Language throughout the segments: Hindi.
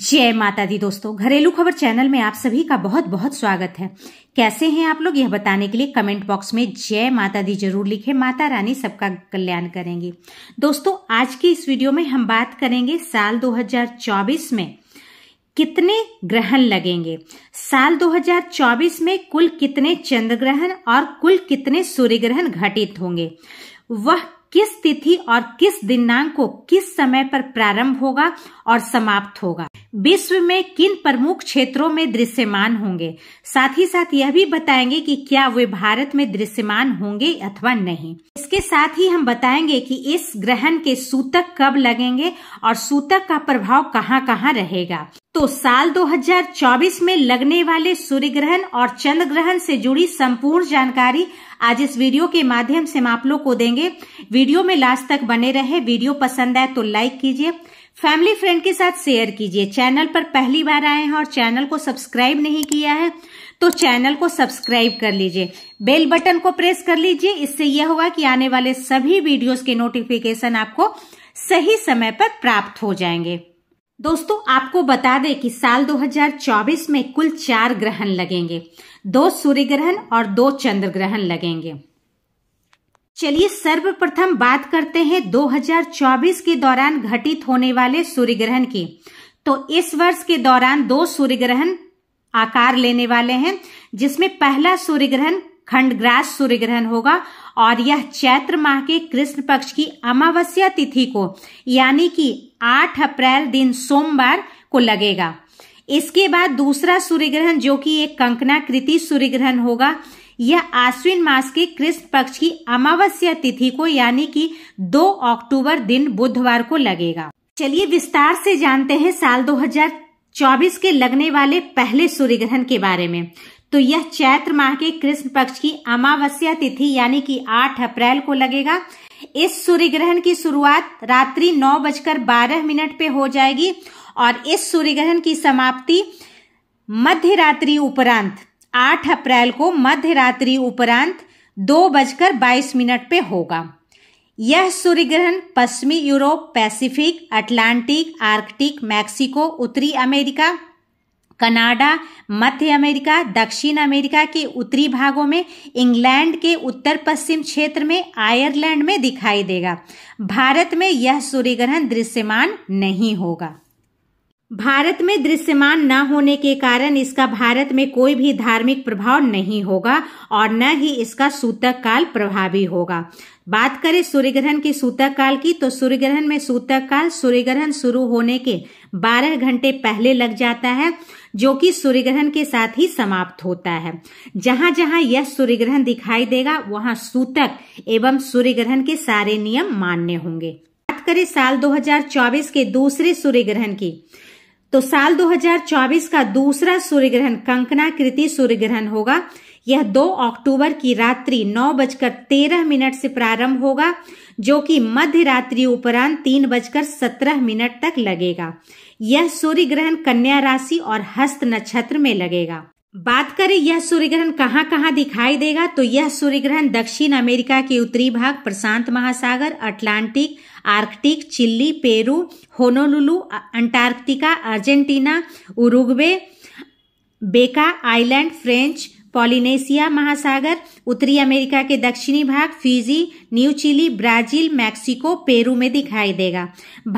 जय माता दी दोस्तों घरेलू खबर चैनल में आप सभी का बहुत बहुत स्वागत है कैसे हैं आप लोग यह बताने के लिए कमेंट बॉक्स में जय माता दी जरूर लिखें माता रानी सबका कल्याण करेंगी दोस्तों आज की इस वीडियो में हम बात करेंगे साल 2024 में कितने ग्रहण लगेंगे साल 2024 में कुल कितने चंद्र ग्रहण और कुल कितने सूर्य ग्रहण घटित होंगे वह किस तिथि और किस दिनांक को किस समय पर प्रारंभ होगा और समाप्त होगा विश्व में किन प्रमुख क्षेत्रों में दृश्यमान होंगे साथ ही साथ यह भी बताएंगे कि क्या वे भारत में दृश्यमान होंगे अथवा नहीं इसके साथ ही हम बताएंगे कि इस ग्रहण के सूतक कब लगेंगे और सूतक का प्रभाव कहाँ कहाँ रहेगा तो साल 2024 में लगने वाले सूर्य ग्रहण और चंद्र ग्रहण से जुड़ी संपूर्ण जानकारी आज इस वीडियो के माध्यम से हम आप लोग को देंगे वीडियो में लास्ट तक बने रहे वीडियो पसंद आए तो लाइक कीजिए फैमिली फ्रेंड के साथ शेयर कीजिए चैनल पर पहली बार आए हैं और चैनल को सब्सक्राइब नहीं किया है तो चैनल को सब्सक्राइब कर लीजिए बेल बटन को प्रेस कर लीजिए इससे यह होगा कि आने वाले सभी वीडियोस के नोटिफिकेशन आपको सही समय पर प्राप्त हो जाएंगे दोस्तों आपको बता दें कि साल 2024 में कुल चार ग्रहण लगेंगे दो सूर्य ग्रहण और दो चंद्र ग्रहण लगेंगे चलिए सर्वप्रथम बात करते हैं 2024 के दौरान घटित होने वाले सूर्य ग्रहण की तो इस वर्ष के दौरान दो सूर्य ग्रहण आकार लेने वाले हैं जिसमें पहला सूर्य ग्रहण खंडग्रास सूर्य ग्रहण होगा और यह चैत्र माह के कृष्ण पक्ष की अमावस्या तिथि को यानी कि 8 अप्रैल दिन सोमवार को लगेगा इसके बाद दूसरा सूर्य ग्रहण जो कि एक कंकना कृति सूर्य ग्रहण होगा यह आश्विन मास के कृष्ण पक्ष की अमावस्या तिथि को यानी कि 2 अक्टूबर दिन बुधवार को लगेगा चलिए विस्तार से जानते हैं साल 2024 के लगने वाले पहले सूर्य ग्रहण के बारे में तो यह चैत्र माह के कृष्ण पक्ष की अमावस्या तिथि यानी कि 8 अप्रैल को लगेगा इस सूर्य ग्रहण की शुरुआत रात्रि नौ बजकर बारह मिनट पे हो जाएगी और इस सूर्य ग्रहण की समाप्ति मध्य रात्रि उपरांत 8 अप्रैल को मध्य रात्रि उपरांत दो बजकर बाईस मिनट पे होगा यह सूर्य ग्रहण पश्चिमी Europe Pacific Atlantic Arctic Mexico उत्तरी अमेरिका कनाडा मध्य अमेरिका दक्षिण अमेरिका के उत्तरी भागों में इंग्लैंड के उत्तर पश्चिम क्षेत्र में आयरलैंड में दिखाई देगा भारत में यह सूर्यग्रहण दृश्यमान नहीं होगा भारत में दृश्यमान न होने के कारण इसका भारत में कोई भी धार्मिक प्रभाव नहीं होगा और न ही इसका सूतक काल प्रभावी होगा बात करें सूर्यग्रहण के सूतक काल की तो सूर्यग्रहण में सूतक काल सूर्यग्रहण शुरू होने के 12 घंटे पहले लग जाता है जो कि सूर्य ग्रहण के साथ ही समाप्त होता है जहां जहां यह सूर्य ग्रहण दिखाई देगा वहां सूतक एवं सूर्य ग्रहण के सारे नियम मान्य होंगे बात करें साल 2024 के दूसरे सूर्य ग्रहण की तो साल 2024 का दूसरा सूर्य ग्रहण कंकना कृति सूर्य ग्रहण होगा यह 2 अक्टूबर की रात्रि नौ बजकर तेरह मिनट से प्रारंभ होगा जो कि मध्य रात्रि उपरांत तीन बजकर सत्रह मिनट तक लगेगा यह सूर्य ग्रहण कन्या राशि और हस्त नक्षत्र में लगेगा बात करें यह सूर्य ग्रहण कहाँ कहाँ दिखाई देगा तो यह सूर्य ग्रहण दक्षिण अमेरिका के उत्तरी भाग प्रशांत महासागर Atlantic Arctic Chile Peru Honolulu Antarctica Argentina Uruguay Baker island French Polynesia महासागर उत्तरी अमेरिका के दक्षिणी भाग Fiji New Chile Brazil Mexico Peru में दिखाई देगा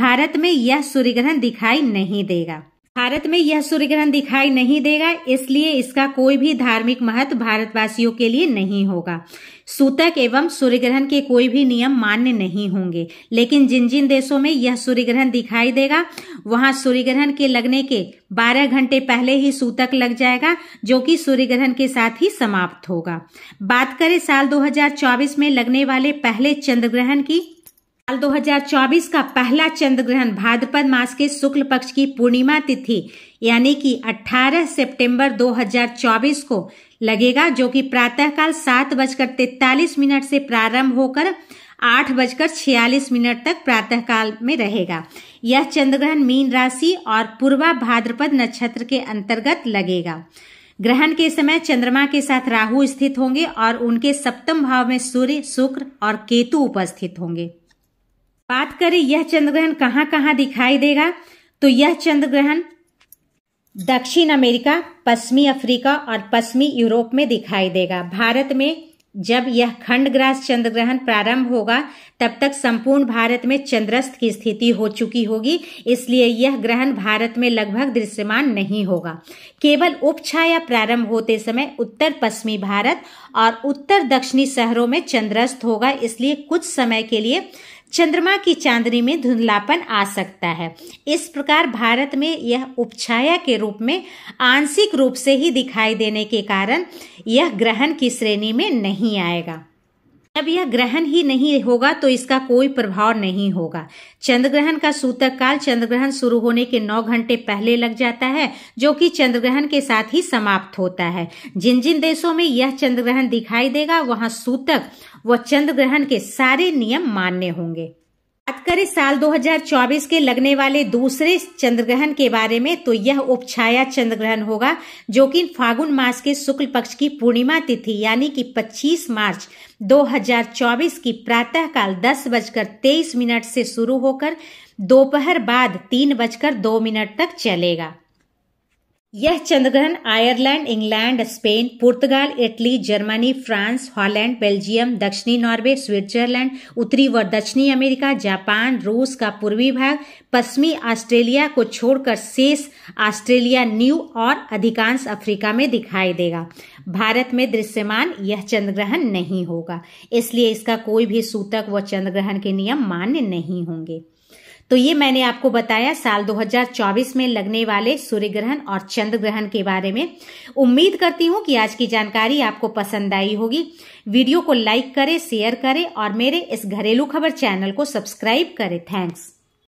भारत में यह सूर्यग्रहण दिखाई नहीं देगा भारत में यह सूर्य ग्रहण दिखाई नहीं देगा इसलिए इसका कोई भी धार्मिक महत्व भारतवासियों के लिए नहीं होगा सूतक एवं सूर्य ग्रहण के कोई भी नियम मान्य नहीं होंगे लेकिन जिन जिन देशों में यह सूर्य ग्रहण दिखाई देगा वहां सूर्य ग्रहण के लगने के 12 घंटे पहले ही सूतक लग जाएगा जो कि सूर्य ग्रहण के साथ ही समाप्त होगा बात करें साल 2024 में लगने वाले पहले चंद्र ग्रहण की साल 2024 का पहला चंद्र ग्रहण भाद्रपद मास के शुक्ल पक्ष की पूर्णिमा तिथि यानी कि 18 सितंबर 2024 को लगेगा जो कि प्रातःकाल सात बजकर तैतालीस मिनट से प्रारंभ होकर आठ बजकर छियालीस मिनट तक प्रातःकाल में रहेगा यह चंद्र ग्रहण मीन राशि और पूर्वा भाद्रपद नक्षत्र के अंतर्गत लगेगा ग्रहण के समय चंद्रमा के साथ राहु स्थित होंगे और उनके सप्तम भाव में सूर्य शुक्र और केतु उपस्थित होंगे बात करें यह चंद्र ग्रहण कहाँ कहाँ दिखाई देगा तो यह चंद्र ग्रहण दक्षिण अमेरिका पश्चिमी अफ्रीका और पश्चिमी यूरोप में दिखाई देगा भारत में जब यह ग्रास चंद्र ग्रहण प्रारंभ होगा तब तक संपूर्ण भारत में चंद्रस्त की स्थिति हो चुकी होगी इसलिए यह ग्रहण भारत में लगभग दृश्यमान नहीं होगा केवल उपछाया प्रारंभ होते समय उत्तर पश्चिमी भारत और उत्तर दक्षिणी शहरों में चंद्रस्त होगा इसलिए कुछ समय के लिए चंद्रमा की चांदनी में धुंधलापन आ सकता है इस प्रकार भारत में यह उपछाया के रूप में आंशिक रूप से ही दिखाई देने के कारण यह ग्रहण की श्रेणी में नहीं आएगा जब यह ग्रहण ही नहीं होगा तो इसका कोई प्रभाव नहीं होगा चंद्र ग्रहण का सूतक काल चंद्र ग्रहण शुरू होने के नौ घंटे पहले लग जाता है जो कि चंद्र ग्रहण के साथ ही समाप्त होता है जिन जिन देशों में यह चंद्र ग्रहण दिखाई देगा वहां सूतक व चंद्र ग्रहण के सारे नियम मान्य होंगे बात करें साल 2024 के लगने वाले दूसरे चंद्रग्रहण के बारे में तो यह उपछाया ग्रहण होगा जो कि फागुन मास के शुक्ल पक्ष की पूर्णिमा तिथि यानी कि 25 मार्च 2024 की प्रातः काल दस बजकर तेईस मिनट से शुरू होकर दोपहर बाद तीन बजकर दो मिनट तक चलेगा यह चंद्रग्रहण Ireland England Spain Portugal Italy Germany France Holland Belgium दक्षिणी नॉर्वे स्विट्जरलैंड उत्तरी व दक्षिणी अमेरिका जापान रूस का पूर्वी भाग पश्चिमी ऑस्ट्रेलिया को छोड़कर शेष ऑस्ट्रेलिया न्यू और अधिकांश अफ्रीका में दिखाई देगा भारत में दृश्यमान यह चंद्रग्रहण नहीं होगा इसलिए इसका कोई भी सूतक व चंद्रग्रहण के नियम मान्य नहीं होंगे तो ये मैंने आपको बताया साल 2024 में लगने वाले सूर्य ग्रहण और चंद्र ग्रहण के बारे में उम्मीद करती हूँ कि आज की जानकारी आपको पसंद आई होगी वीडियो को लाइक करें शेयर करें और मेरे इस घरेलू खबर चैनल को सब्सक्राइब करें थैंक्स